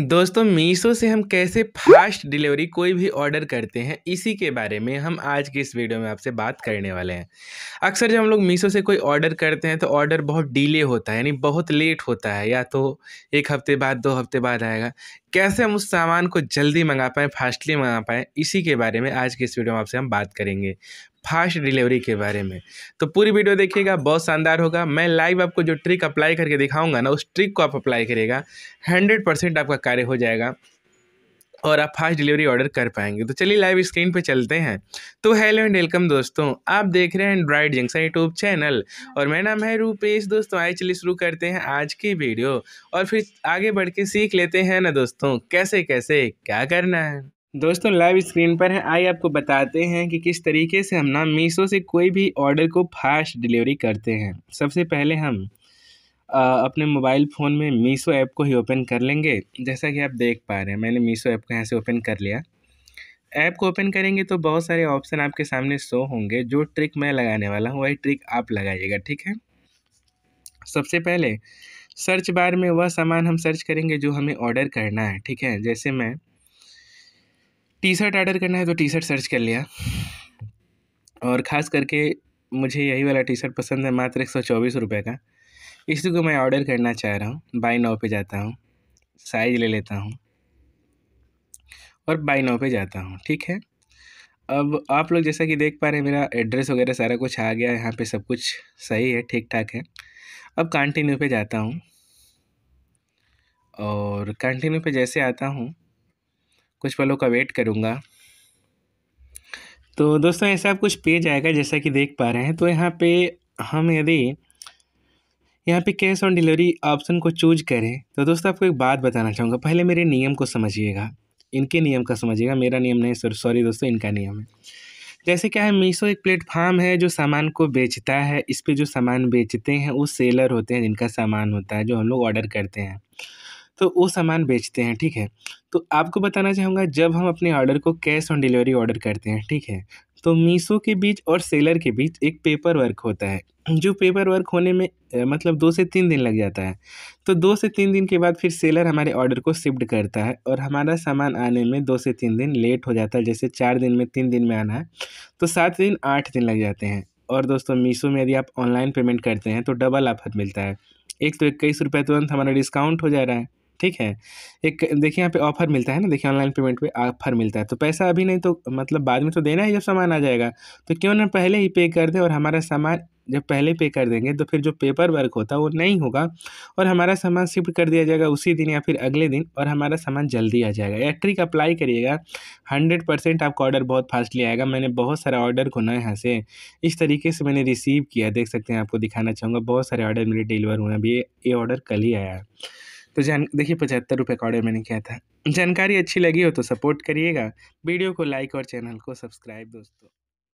दोस्तों मीशो से हम कैसे फास्ट डिलीवरी कोई भी ऑर्डर करते हैं इसी के बारे में हम आज के इस वीडियो में आपसे बात करने वाले हैं अक्सर जब हम लोग मीशो से कोई ऑर्डर करते हैं तो ऑर्डर बहुत डिले होता है यानी बहुत लेट होता है या तो एक हफ्ते बाद दो हफ्ते बाद आएगा कैसे हम उस सामान को जल्दी मंगा पाएँ फास्टली मंगा पाएँ इसी के बारे में आज की इस वीडियो में आपसे हम बात करेंगे फास्ट डिलीवरी के बारे में तो पूरी वीडियो देखिएगा बहुत शानदार होगा मैं लाइव आपको जो ट्रिक अप्लाई करके दिखाऊंगा ना उस ट्रिक को आप अप्लाई करिएगा हंड्रेड परसेंट आपका कार्य हो जाएगा और आप फास्ट डिलीवरी ऑर्डर कर पाएंगे तो चलिए लाइव स्क्रीन पे चलते हैं तो हेलो एंड वेलकम दोस्तों आप देख रहे हैं एंड्रॉयड जंक्शन यूट्यूब चैनल और मेरा नाम है रूपेश दोस्तों आइए चलिए शुरू करते हैं आज की वीडियो और फिर आगे बढ़ के सीख लेते हैं ना दोस्तों कैसे कैसे क्या करना है दोस्तों लाइव स्क्रीन पर है आइए आपको बताते हैं कि किस तरीके से हम ना मीशो से कोई भी ऑर्डर को फास्ट डिलीवरी करते हैं सबसे पहले हम आ, अपने मोबाइल फ़ोन में मीशो ऐप को ही ओपन कर लेंगे जैसा कि आप देख पा रहे हैं मैंने मीशो ऐप को यहाँ से ओपन कर लिया ऐप को ओपन करेंगे तो बहुत सारे ऑप्शन आपके सामने शो होंगे जो ट्रिक मैं लगाने वाला हूँ वही ट्रिक आप लगाइएगा ठीक है सबसे पहले सर्च बार में वह सामान हम सर्च करेंगे जो हमें ऑर्डर करना है ठीक है जैसे मैं टी शर्ट आर्डर करना है तो टी शर्ट सर्च कर लिया और ख़ास करके मुझे यही वाला टी शर्ट पसंद है मात्र एक सौ चौबीस रुपये का इसी को मैं ऑर्डर करना चाह रहा हूँ बाई नाव पे जाता हूँ साइज ले लेता हूँ और बाई नाव पे जाता हूँ ठीक है अब आप लोग जैसा कि देख पा रहे हैं मेरा एड्रेस वगैरह सारा कुछ आ गया है यहाँ पे सब कुछ सही है ठीक ठाक है अब कंटिन्यू पे जाता हूँ और कंटिन्यू पे जैसे आता हूँ कुछ पलों का वेट करूँगा तो दोस्तों ऐसा आप कुछ पेज आएगा जैसा कि देख पा रहे हैं तो यहाँ पे हम यदि यहाँ पे कैश ऑन डिलीवरी ऑप्शन को चूज करें तो दोस्तों आपको एक बात बताना चाहूँगा पहले मेरे नियम को समझिएगा इनके नियम का समझिएगा मेरा नियम नहीं सर सॉरी दोस्तों इनका नियम है जैसे क्या है मीशो एक प्लेटफार्म है जो सामान को बेचता है इस पर जो सामान बेचते हैं वो सेलर होते हैं जिनका सामान होता है जो हम लोग ऑर्डर करते हैं तो वो सामान बेचते हैं ठीक है तो आपको बताना चाहूँगा जब हम अपने ऑर्डर को कैश ऑन डिलीवरी ऑर्डर करते हैं ठीक है तो मीशो के बीच और सेलर के बीच एक पेपर वर्क होता है जो पेपर वर्क होने में मतलब दो से तीन दिन लग जाता है तो दो से तीन दिन के बाद फिर सेलर हमारे ऑर्डर को शिफ्ट करता है और हमारा सामान आने में दो से तीन दिन लेट हो जाता है जैसे चार दिन में तीन दिन में आना है तो सात दिन आठ दिन लग जाते हैं और दोस्तों मीशो में यदि आप ऑनलाइन पेमेंट करते हैं तो डबल ऑफर मिलता है एक तो इक्कीस रुपये तुरंत हमारा डिस्काउंट हो जा रहा है ठीक है एक देखिए यहाँ पे ऑफर मिलता है ना देखिए ऑनलाइन पेमेंट पे ऑफर मिलता है तो पैसा अभी नहीं तो मतलब बाद में तो देना है जब सामान आ जाएगा तो क्यों ना पहले ही पे कर दें और हमारा सामान जब पहले पे कर देंगे तो फिर जो पेपर वर्क होता है वो नहीं होगा और हमारा सामान शिफ्ट कर दिया जाएगा उसी दिन या फिर अगले दिन और हमारा सामान जल्दी आ जाएगा या ट्रिक अप्लाई करिएगा हंड्रेड परसेंट आपका ऑर्डर बहुत फास्टली आएगा मैंने बहुत सारा ऑर्डर को ना यहाँ से इस तरीके से मैंने रिसीव किया देख सकते हैं आपको दिखाना चाहूँगा बहुत सारे ऑर्डर मेरे डिलीवर हुए हैं अभी ये ऑर्डर कल ही आया है तो जान देखिए पचहत्तर रुपये का ऑर्डर मैंने किया था जानकारी अच्छी लगी हो तो सपोर्ट करिएगा वीडियो को लाइक और चैनल को सब्सक्राइब दोस्तों